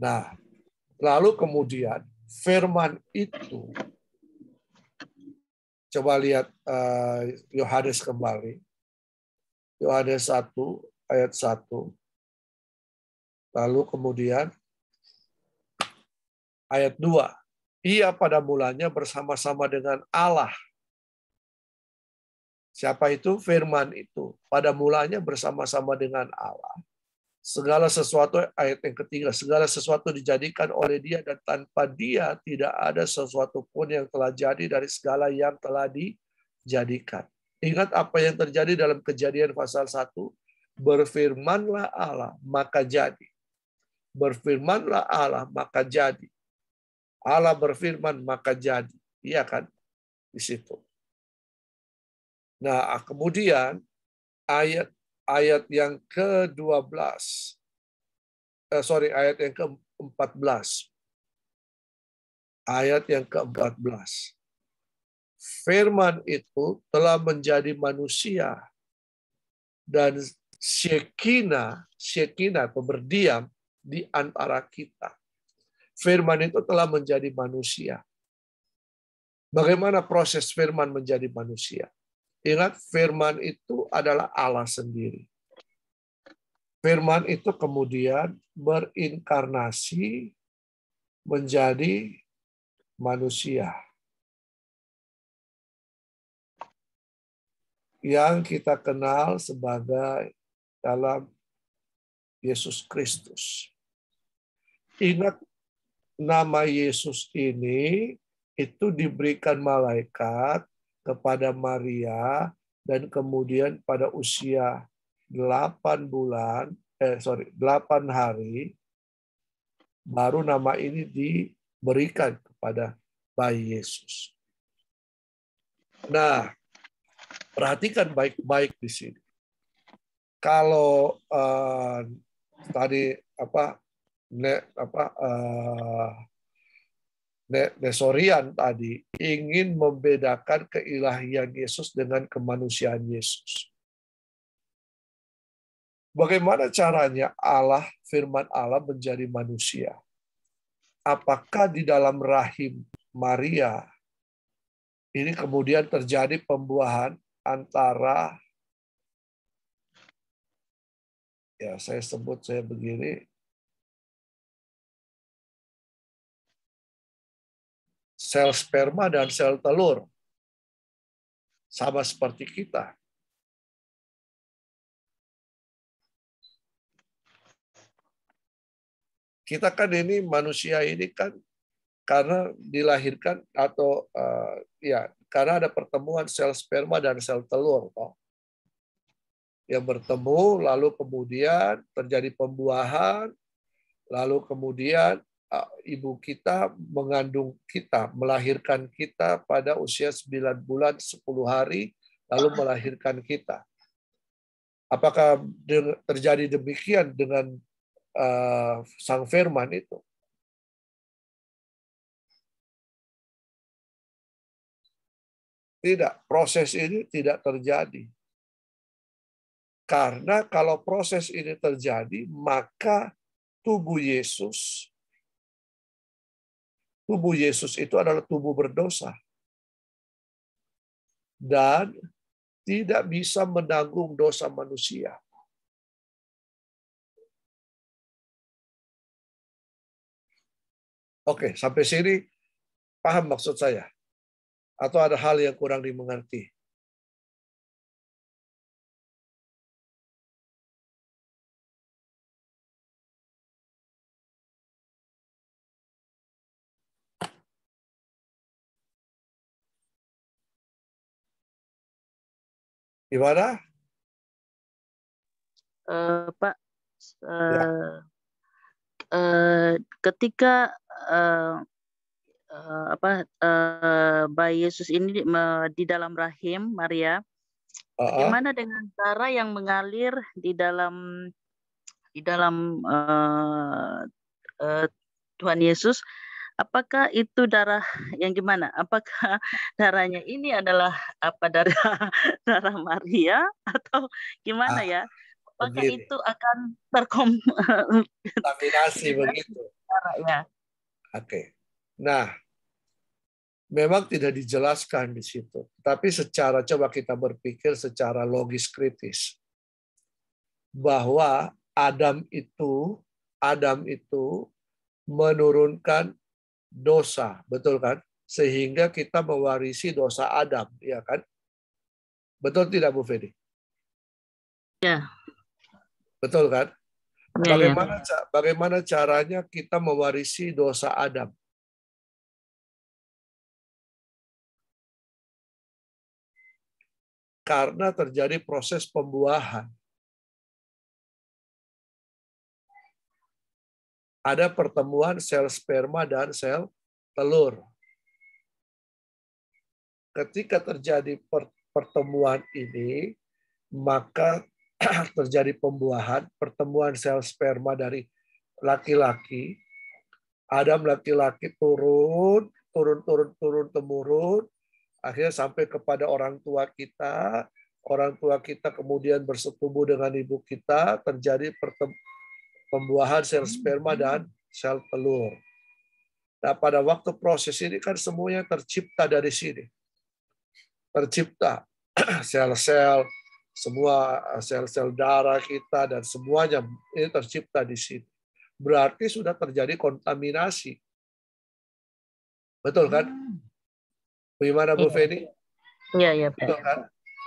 Nah, lalu kemudian firman itu coba lihat eh, Yohanes uh, kembali. Yohanes 1 ayat 1. Lalu kemudian ayat 2. Ia pada mulanya bersama-sama dengan Allah Siapa itu? Firman itu. Pada mulanya bersama-sama dengan Allah. Segala sesuatu, ayat yang ketiga, segala sesuatu dijadikan oleh dia dan tanpa dia tidak ada sesuatu pun yang telah jadi dari segala yang telah dijadikan. Ingat apa yang terjadi dalam kejadian pasal 1. Berfirmanlah Allah, maka jadi. Berfirmanlah Allah, maka jadi. Allah berfirman, maka jadi. Iya kan? Di situ. Nah, ah, kemudian ayat ayat yang ke-12 eh, sorry ayat yang ke-14 ayat yang ke-14 firman itu telah menjadi manusia dan Syekina, Syekina atau berdiam di antara kita. Firman itu telah menjadi manusia. Bagaimana proses firman menjadi manusia? Ingat firman itu adalah Allah sendiri. Firman itu kemudian berinkarnasi menjadi manusia. Yang kita kenal sebagai dalam Yesus Kristus. Ingat nama Yesus ini itu diberikan malaikat kepada Maria dan kemudian pada usia 8 bulan eh sorry 8 hari baru nama ini diberikan kepada bayi Yesus. Nah, perhatikan baik-baik di sini. Kalau uh, tadi apa ne, apa uh, Nesorian tadi ingin membedakan keilahian Yesus dengan kemanusiaan Yesus. Bagaimana caranya Allah, firman Allah menjadi manusia? Apakah di dalam rahim Maria ini kemudian terjadi pembuahan antara ya saya sebut saya begini sel sperma dan sel telur. Sama seperti kita. Kita kan ini manusia ini kan karena dilahirkan atau uh, ya karena ada pertemuan sel sperma dan sel telur toh. Yang bertemu lalu kemudian terjadi pembuahan lalu kemudian Eh, ibu kita mengandung kita, melahirkan kita pada usia 9 bulan 10 hari, lalu melahirkan kita. Apakah terjadi demikian dengan uh, sang firman itu? Tidak, proses ini tidak terjadi. Karena kalau proses ini terjadi, maka tubuh Yesus tubuh Yesus itu adalah tubuh berdosa. Dan tidak bisa menanggung dosa manusia. Oke, sampai sini paham maksud saya? Atau ada hal yang kurang dimengerti? Di Uh, eh, Pak, uh, ya. uh, ketika uh, uh, apa uh, bayi Yesus ini uh, di dalam rahim Maria, uh-huh. bagaimana dengan darah yang mengalir di dalam di dalam uh, uh, Tuhan Yesus? apakah itu darah yang gimana? Apakah darahnya ini adalah apa darah darah Maria atau gimana ah, ya? Apakah begini. itu akan terkontaminasi begitu? Ya. Oke. Okay. Nah, memang tidak dijelaskan di situ. Tapi secara coba kita berpikir secara logis kritis bahwa Adam itu Adam itu menurunkan dosa, betul kan? Sehingga kita mewarisi dosa Adam, ya kan? Betul tidak Bu Fedi? Ya. Betul kan? Ya, ya. bagaimana caranya kita mewarisi dosa Adam? Karena terjadi proses pembuahan. ada pertemuan sel sperma dan sel telur. Ketika terjadi pertemuan ini, maka terjadi pembuahan, pertemuan sel sperma dari laki-laki. Adam laki-laki turun, turun, turun, turun, temurun, akhirnya sampai kepada orang tua kita, orang tua kita kemudian bersetubuh dengan ibu kita, terjadi pertemuan pembuahan sel sperma dan sel telur. Nah, pada waktu proses ini kan semuanya tercipta dari sini. Tercipta sel-sel, semua eh, sel-sel darah kita dan semuanya ini tercipta di sini. Berarti sudah terjadi kontaminasi. Betul kan? Hmm. Bagaimana Bu iya. Feni? Iya, iya. Betul kan?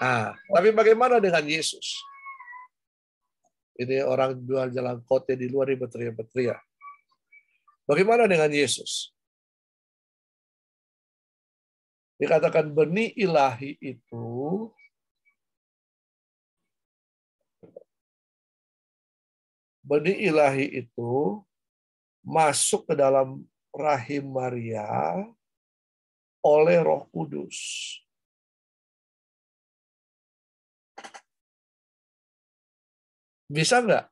Ah, tapi bagaimana dengan Yesus? Ini orang jual jalan kote di luar ribet teriak Bagaimana dengan Yesus? Dikatakan benih ilahi itu benih ilahi itu masuk ke dalam rahim Maria oleh Roh Kudus. Bisa nggak?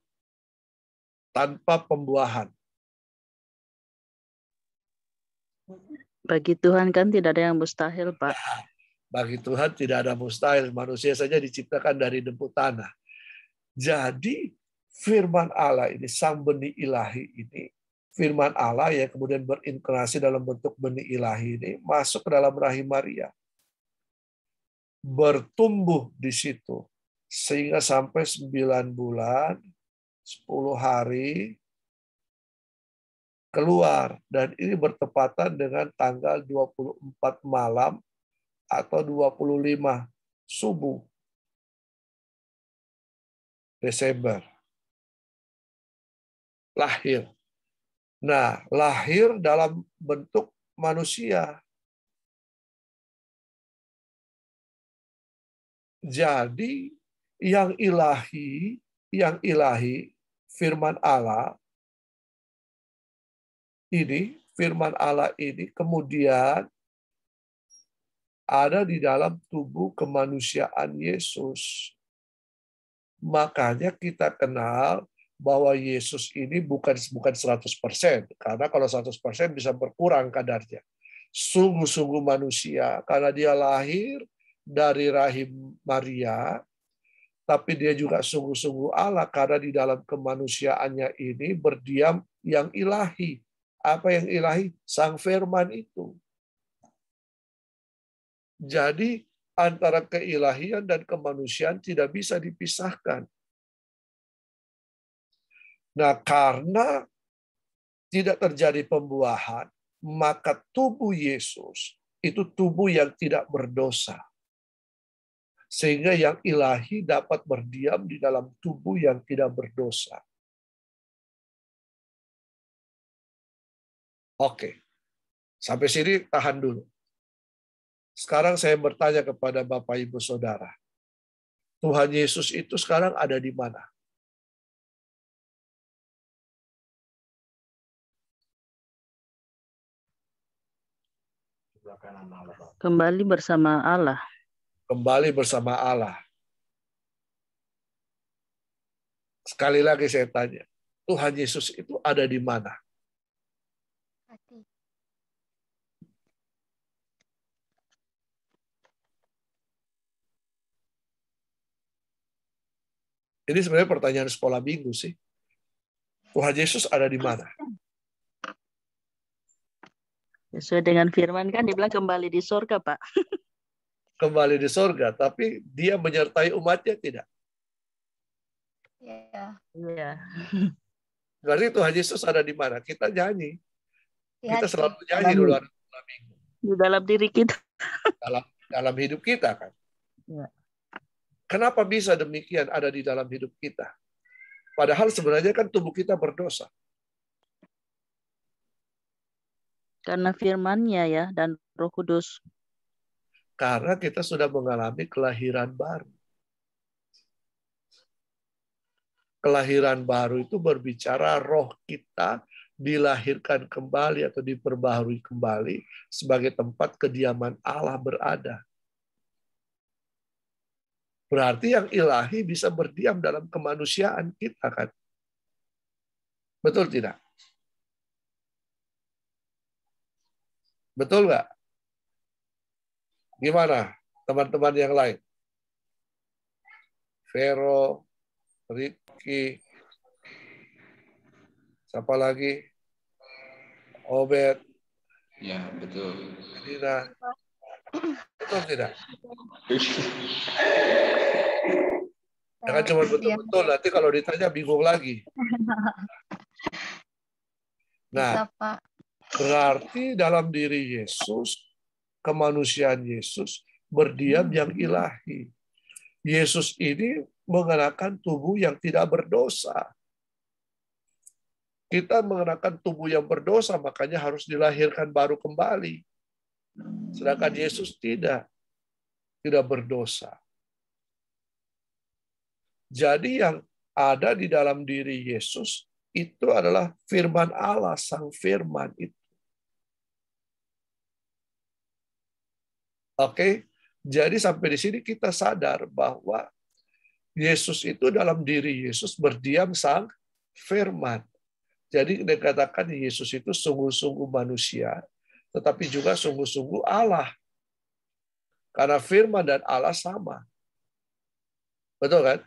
Tanpa pembuahan. Bagi Tuhan kan tidak ada yang mustahil, Pak. Nah, bagi Tuhan tidak ada mustahil. Manusia saja diciptakan dari debu tanah. Jadi firman Allah ini, sang benih ilahi ini, firman Allah yang kemudian berinkarnasi dalam bentuk benih ilahi ini masuk ke dalam rahim Maria. Bertumbuh di situ, sehingga sampai 9 bulan, 10 hari keluar. Dan ini bertepatan dengan tanggal 24 malam atau 25 subuh Desember. Lahir. Nah, lahir dalam bentuk manusia. Jadi yang ilahi, yang ilahi firman Allah ini, firman Allah ini kemudian ada di dalam tubuh kemanusiaan Yesus. Makanya kita kenal bahwa Yesus ini bukan bukan 100%, karena kalau 100% bisa berkurang kadarnya. Sungguh-sungguh manusia, karena dia lahir dari rahim Maria, tapi dia juga sungguh-sungguh Allah karena di dalam kemanusiaannya ini berdiam yang ilahi. Apa yang ilahi? Sang firman itu. Jadi antara keilahian dan kemanusiaan tidak bisa dipisahkan. Nah, karena tidak terjadi pembuahan, maka tubuh Yesus itu tubuh yang tidak berdosa sehingga yang ilahi dapat berdiam di dalam tubuh yang tidak berdosa. Oke, sampai sini tahan dulu. Sekarang saya bertanya kepada Bapak Ibu Saudara, Tuhan Yesus itu sekarang ada di mana? Kembali bersama Allah kembali bersama Allah. Sekali lagi saya tanya, Tuhan Yesus itu ada di mana? Ini sebenarnya pertanyaan sekolah minggu sih. Tuhan Yesus ada di mana? Sesuai dengan firman kan dibilang kembali di surga, Pak. kembali di sorga, tapi dia menyertai umatnya tidak. Iya. Iya. Berarti Tuhan Yesus ada di mana? Kita nyanyi. Ya, kita selalu nyanyi di dulu dalam minggu. Di dalam diri kita. Dalam dalam hidup kita kan. Ya. Kenapa bisa demikian ada di dalam hidup kita? Padahal sebenarnya kan tubuh kita berdosa. Karena firmannya ya dan roh kudus. Karena kita sudah mengalami kelahiran baru. Kelahiran baru itu berbicara roh kita dilahirkan kembali atau diperbaharui kembali sebagai tempat kediaman Allah berada. Berarti yang ilahi bisa berdiam dalam kemanusiaan kita kan? Betul tidak? Betul nggak? Gimana teman-teman yang lain? Vero, Ricky, siapa lagi? obet Ya, betul. Dina. Betul tidak? Jangan cuma betul-betul, nanti kalau ditanya bingung lagi. Nah, berarti dalam diri Yesus kemanusiaan Yesus berdiam hmm. yang ilahi. Yesus ini mengenakan tubuh yang tidak berdosa. Kita mengenakan tubuh yang berdosa, makanya harus dilahirkan baru kembali. Sedangkan hmm. Yesus tidak, tidak berdosa. Jadi yang ada di dalam diri Yesus itu adalah firman Allah, sang firman itu. Oke, jadi sampai di sini kita sadar bahwa Yesus itu dalam diri Yesus berdiam sang firman. Jadi dikatakan Yesus itu sungguh-sungguh manusia, tetapi juga sungguh-sungguh Allah. Karena firman dan Allah sama. Betul kan?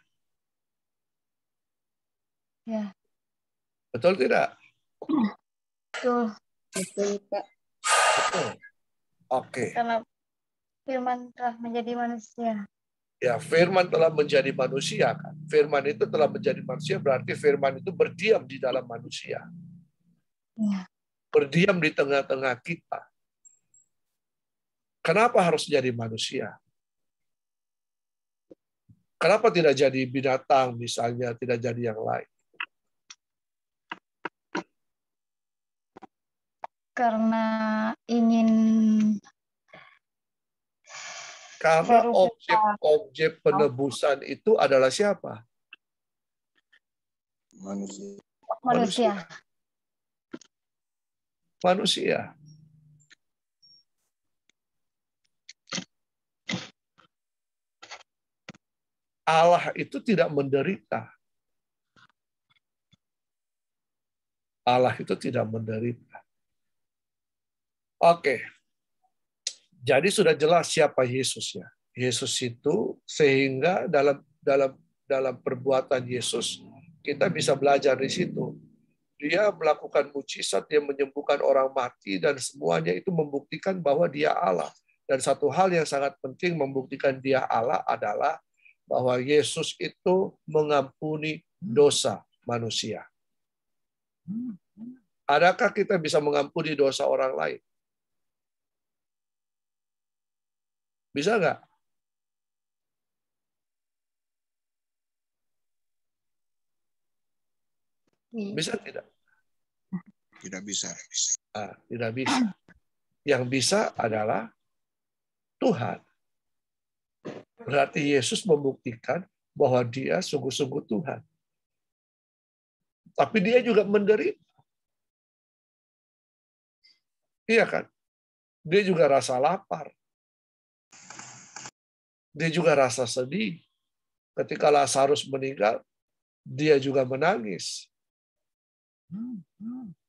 Ya. Betul tidak? Betul. Betul, Pak. Betul. Oke. Okay firman telah menjadi manusia. Ya, firman telah menjadi manusia kan. Firman itu telah menjadi manusia berarti firman itu berdiam di dalam manusia. Ya. Berdiam di tengah-tengah kita. Kenapa harus jadi manusia? Kenapa tidak jadi binatang misalnya, tidak jadi yang lain? Karena ingin karena objek-objek penebusan itu adalah siapa? Manusia. Manusia. Manusia. Allah itu tidak menderita. Allah itu tidak menderita. Oke, jadi sudah jelas siapa Yesus ya. Yesus itu sehingga dalam dalam dalam perbuatan Yesus kita bisa belajar di situ. Dia melakukan mujizat, dia menyembuhkan orang mati dan semuanya itu membuktikan bahwa dia Allah. Dan satu hal yang sangat penting membuktikan dia Allah adalah bahwa Yesus itu mengampuni dosa manusia. Adakah kita bisa mengampuni dosa orang lain? Bisa nggak? Iya. Bisa tidak? Tidak bisa. Ah, tidak bisa. Yang bisa adalah Tuhan. Berarti Yesus membuktikan bahwa dia sungguh-sungguh Tuhan. Tapi dia juga menderita. Iya kan? Dia juga rasa lapar dia juga rasa sedih. Ketika Lazarus meninggal, dia juga menangis.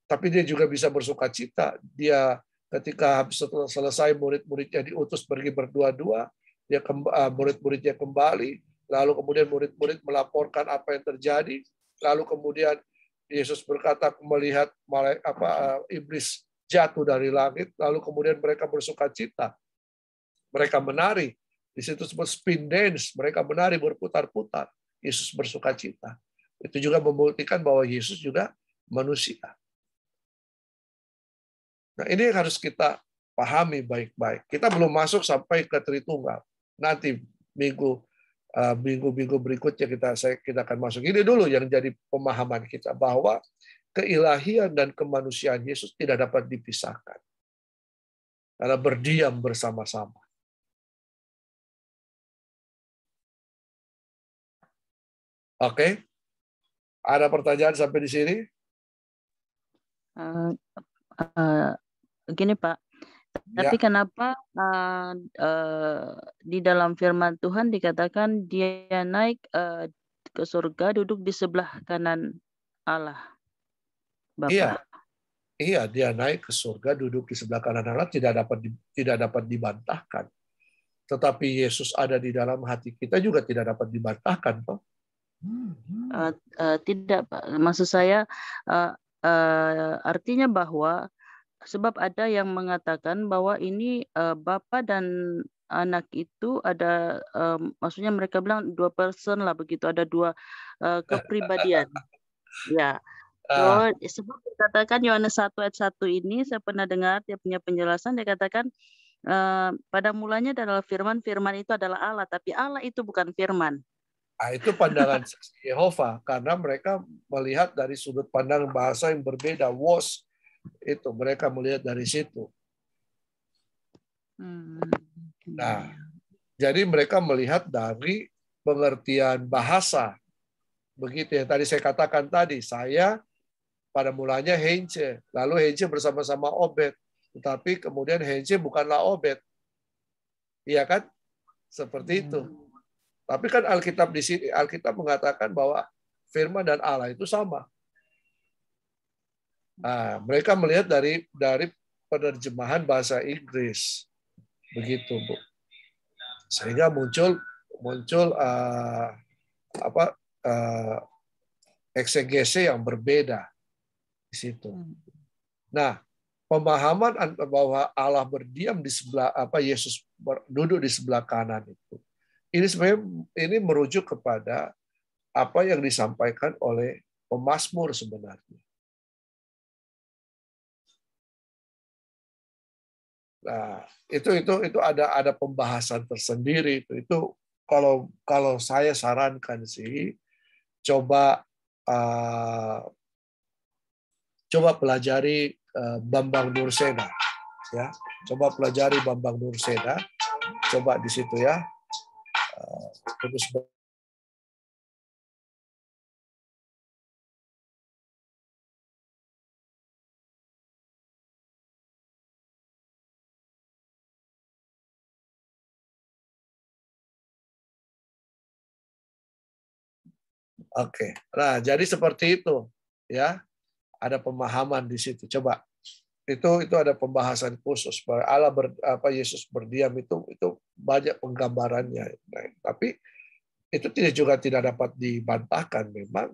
Tapi dia juga bisa bersuka cita. Dia ketika setelah selesai murid-muridnya diutus pergi berdua-dua, dia eh, murid-muridnya kembali, lalu kemudian murid-murid melaporkan apa yang terjadi, lalu kemudian Yesus berkata melihat apa eh, iblis jatuh dari langit, lalu kemudian mereka bersuka cita. Mereka menari, di situ disebut spin dance, mereka menari berputar-putar. Yesus bersuka cita. Itu juga membuktikan bahwa Yesus juga manusia. Nah ini yang harus kita pahami baik-baik. Kita belum masuk sampai ke Tritunggal. Nanti minggu eh, minggu-minggu berikutnya kita saya kita akan masuk ini dulu yang jadi pemahaman kita bahwa keilahian dan kemanusiaan Yesus tidak dapat dipisahkan karena berdiam bersama-sama. Oke. Okay. Ada pertanyaan sampai di sini? Uh, uh, gini Pak, ya. tapi ya. kenapa uh, uh, di dalam firman Tuhan dikatakan dia naik uh, ke surga duduk di sebelah kanan Allah? Bapak. Iya. Iya, dia naik ke surga duduk di sebelah kanan Allah tidak dapat tidak dapat dibantahkan. Tetapi Yesus ada di dalam hati kita juga tidak dapat dibantahkan Pak. Uh, uh, tidak, Maksud saya uh, uh, artinya bahwa sebab ada yang mengatakan bahwa ini uh, bapak dan anak itu ada uh, maksudnya mereka bilang dua person lah begitu ada dua uh, kepribadian ya so, ah. oh, sebab dikatakan Yohanes 1 ayat 1 ini saya pernah dengar dia punya penjelasan dia katakan uh, pada mulanya adalah firman firman itu adalah Allah tapi Allah itu bukan firman Nah, itu pandangan saksi Yehova karena mereka melihat dari sudut pandang bahasa yang berbeda was itu mereka melihat dari situ. Hmm, iya, nah, iya. jadi mereka melihat dari pengertian bahasa. Begitu ya. Tadi saya katakan tadi saya pada mulanya Hence, lalu Hence bersama-sama Obed, tetapi kemudian Hence bukanlah Obed. Iya kan? Seperti itu. Hmm. Tapi kan Alkitab di sini Alkitab mengatakan bahwa firman dan Allah itu sama. Nah, mereka melihat dari dari penerjemahan bahasa Inggris. Begitu, Bu. Sehingga muncul muncul uh, apa uh, eksegese yang berbeda di situ. Hmm. Nah, pemahaman bahwa Allah berdiam di sebelah apa Yesus duduk di sebelah kanan itu ini sebenarnya ini merujuk kepada apa yang disampaikan oleh Pemasmur sebenarnya. Nah, itu itu itu ada ada pembahasan tersendiri itu. Itu kalau kalau saya sarankan sih coba uh, coba pelajari uh, Bambang Nursena ya. Coba pelajari Bambang Nursena. Coba di situ ya. Oke. Okay. Nah, jadi seperti itu ya. Ada pemahaman di situ. Coba itu itu ada pembahasan khusus Allah ber, apa Yesus berdiam itu itu banyak penggambarannya nah, tapi itu tidak juga tidak dapat dibantahkan memang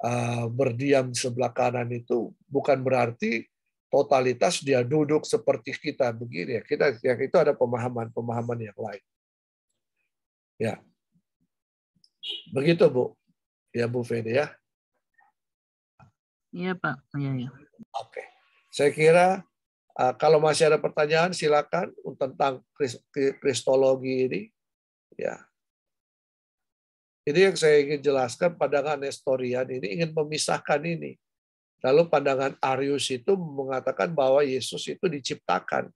uh, berdiam sebelah kanan itu bukan berarti totalitas dia duduk seperti kita begini ya kita yang itu ada pemahaman pemahaman yang lain ya begitu bu ya bu Fede ya iya pak iya ya. Saya kira eh, kalau masih ada pertanyaan silakan tentang kristologi ini. Ya. Ini yang saya ingin jelaskan pandangan Nestorian ini ingin memisahkan ini. Lalu pandangan Arius itu mengatakan bahwa Yesus itu diciptakan.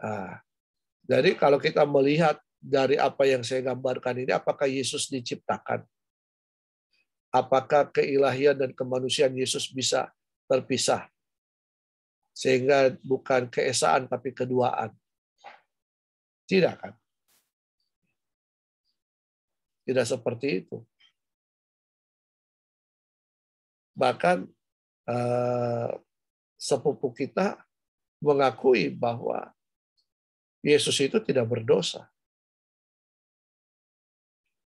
Nah, jadi kalau kita melihat dari apa yang saya gambarkan ini, apakah Yesus diciptakan? Apakah keilahian dan kemanusiaan Yesus bisa terpisah. Sehingga bukan keesaan tapi keduaan. Tidak kan? Tidak seperti itu. Bahkan eh, sepupu kita mengakui bahwa Yesus itu tidak berdosa.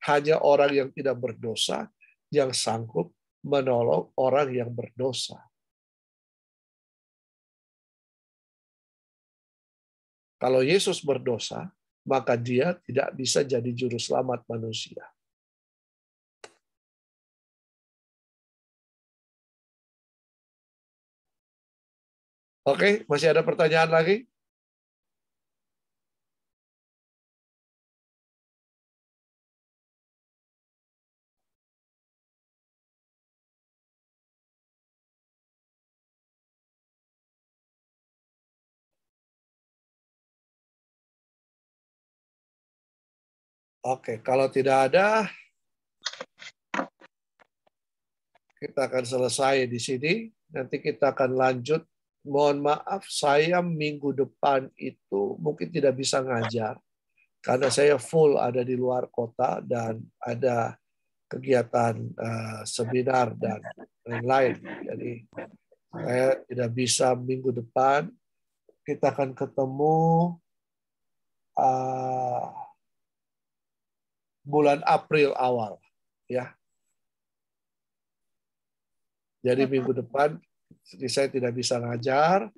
Hanya orang yang tidak berdosa yang sanggup menolong orang yang berdosa. Kalau Yesus berdosa, maka dia tidak bisa jadi juru selamat manusia. Oke, masih ada pertanyaan lagi? Oke, kalau tidak ada, kita akan selesai di sini. Nanti kita akan lanjut. Mohon maaf, saya minggu depan itu mungkin tidak bisa ngajar karena saya full ada di luar kota dan ada kegiatan uh, seminar dan lain-lain. Jadi saya tidak bisa minggu depan. Kita akan ketemu. Uh, bulan April awal ya. Jadi minggu depan saya tidak bisa ngajar,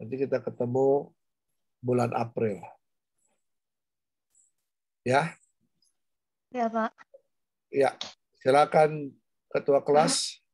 nanti kita ketemu bulan April. Ya. Ya, Pak. Ya, silakan ketua kelas.